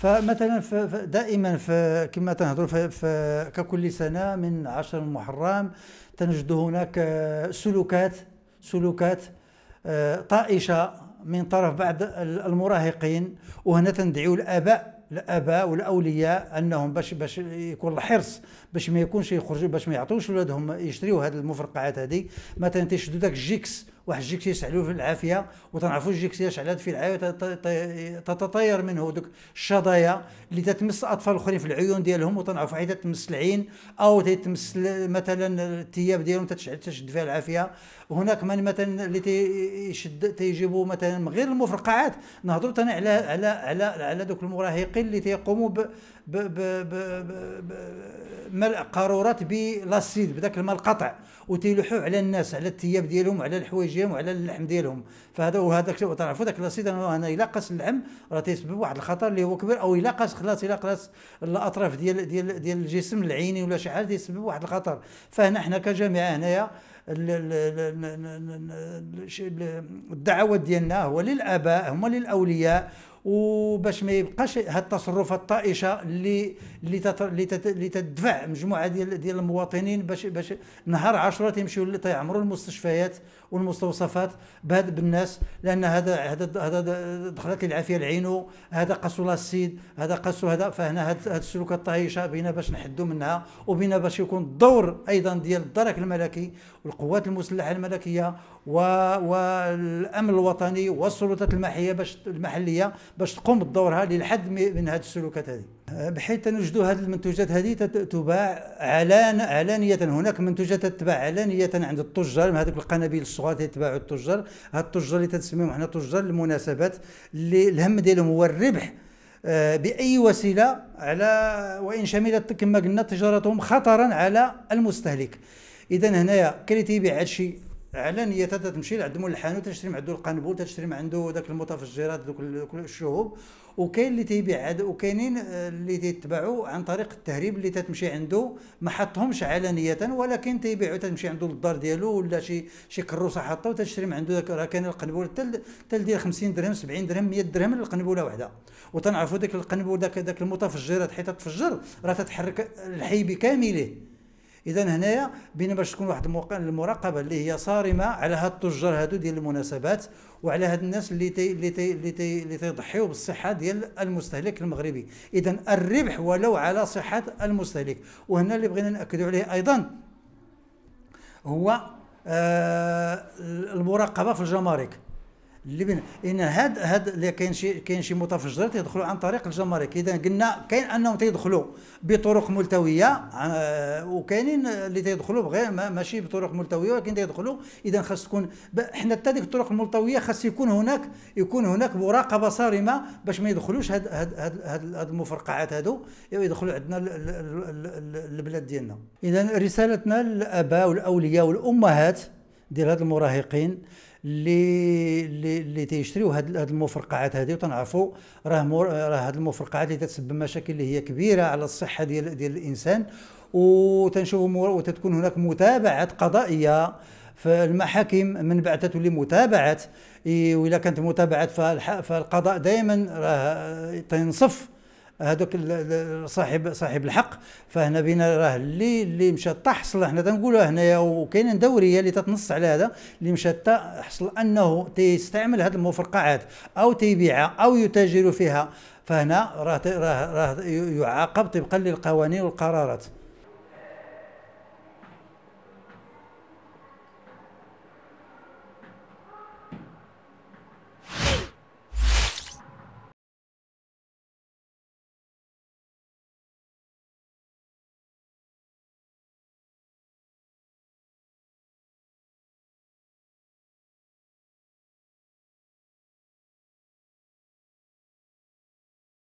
فمثلا دائما كما تنهضروا ككل سنه من عشر محرم تنجد هناك سلوكات سلوكات آه، طائشه من طرف بعض المراهقين وهنا تندعيو الاباء الاباء والاولياء انهم باش باش يكون الحرص باش ما يكونش يخرجوا باش ما يعطوش ولادهم يشتريوا هذه المفرقعات هذه مثلا تيشدوا داك الجيكس واحد الجيكسي يسعلو في العافيه وتنعرفوا الجيكسي على في العافيه تتطير منه دوك الشظايا اللي تتمس الاطفال الاخرين في العيون ديالهم وتنعرفوا حيت تتمس العين او تتمس مثلا الثياب ديالهم تتشعل تشد فيها العافيه وهناك من مثلا اللي تيشد تيجيبوا مثلا من غير المفرقعات نهضروا ثاني على على على على دوك المراهقين اللي تيقوموا ب ب ب ب ملء قارورات بلاسيد بداك الماء القطع وتيلوحوا على الناس على الثياب ديالهم وعلى الحوايج الانرجيهم وعلى اللحم ديالهم فهذا وهذاك تعرفوا ذاك الاصيد انا الا قاس اللحم راه تيسبب واحد الخطر اللي هو كبير او الا قاس خلاص الا قاس الاطراف ديال ديال ديال الجسم العيني ولا شي حاجه تيسبب واحد الخطر فهنا حنا كجامعه هنايا الدعوات ديالنا هو للاباء هما للاولياء وباش ما يبقاش هاد التصرفات الطائشه اللي اللي اللي, تدفع مجموعه ديال ديال المواطنين باش باش نهار 10 تيمشيو تيعمروا المستشفيات والمستوصفات بهاد بالناس لان هذا هذا هذا دخلت العافيه لعينه هذا قاسو السيد هذا قاسو هذا فهنا هاد, هاد السلوكات الطائشه بينا باش نحدوا منها وبينا باش يكون الدور ايضا ديال الدرك الملكي والقوات المسلحه الملكيه والامن الوطني والسلطات المحليه باش المحليه باش تقوم بدورها للحد من هذه السلوكات هذه بحيث نوجدوا هذه المنتوجات هذه تباع علان علانية هناك منتوجات تتباع علانية عند التجار من هذوك القنابيل الصغار تتباعوا التجار هاد التجار اللي تنسميهم حنا تجار المناسبات اللي الهم ديالهم هو الربح آه، باي وسيله على وان شملت كما قلنا تجارتهم خطرا على المستهلك اذا هنايا كاين اللي تيبيع هادشي علنيه تتمشي لعند مول الحانوت تشري من عنده القنبول تشري من عنده ذاك المتفجرات ذوك الشهوب وكاين اللي تيبيع وكاينين آه، اللي تيتباعوا عن طريق التهريب اللي تتمشي عنده ما حطهمش علنيه ولكن تيبيعوا تتمشي عنده للدار ديالو ولا شي شي كروسه حاطه وتشري من عنده راه كاين القنبول تل ديال 50 درهم 70 درهم 100 درهم القنبوله واحده وتنعرفوا ذاك القنبول ذاك ذاك المتفجرات حيت تفجر راه تتحرك الحي بكامله اذا هنايا بين باش تكون واحد المراقبه اللي هي صارمه على هاد التجار هادو ديال المناسبات وعلى هاد الناس اللي تي اللي تي اللي تي اللي تيضحيو بالصحه ديال المستهلك المغربي اذا الربح ولو على صحه المستهلك وهنا اللي بغينا ناكدوا عليه ايضا هو آه المراقبه في الجمارك اللي بين ان هاد هاد اللي كاين شي كاين شي متفجرات تيدخلوا عن طريق الجمارك اذا قلنا كاين انهم تيدخلوا بطرق ملتويه آه، وكاينين اللي تيدخلوا بغير ماشي بطرق ملتويه ولكن تيدخلوا اذا خاص تكون حنا حتى ديك الطرق الملتويه خاص يكون هناك يكون هناك مراقبه صارمه باش ما يدخلوش هاد هاد هاد, هاد, هاد المفرقعات هادو يدخلوا عندنا البلاد ديالنا اذا رسالتنا للاباء والاولياء والامهات ديال هاد المراهقين اللي اللي اللي تيشريو هاد هاد المفرقعات هذه وتنعرفوا راه راه هاد المفرقعات اللي تسبب مشاكل اللي هي كبيره على الصحه ديال ديال الانسان وتنشوفوا وتتكون هناك متابعه قضائيه فالمحاكم من بعد تولي متابعه واذا كانت متابعه فالقضاء دائما راه تنصف هذوك صاحب صاحب الحق فهنا بينا راه اللي اللي مشى تحصل حنا تنقولوا هنايا وكاينه دوريه اللي تتنص على هذا اللي مشى تحصل انه تيستعمل هذه المفرقعات او تيبيعها او يتاجر فيها فهنا راه راه يعاقب طبقا للقوانين والقرارات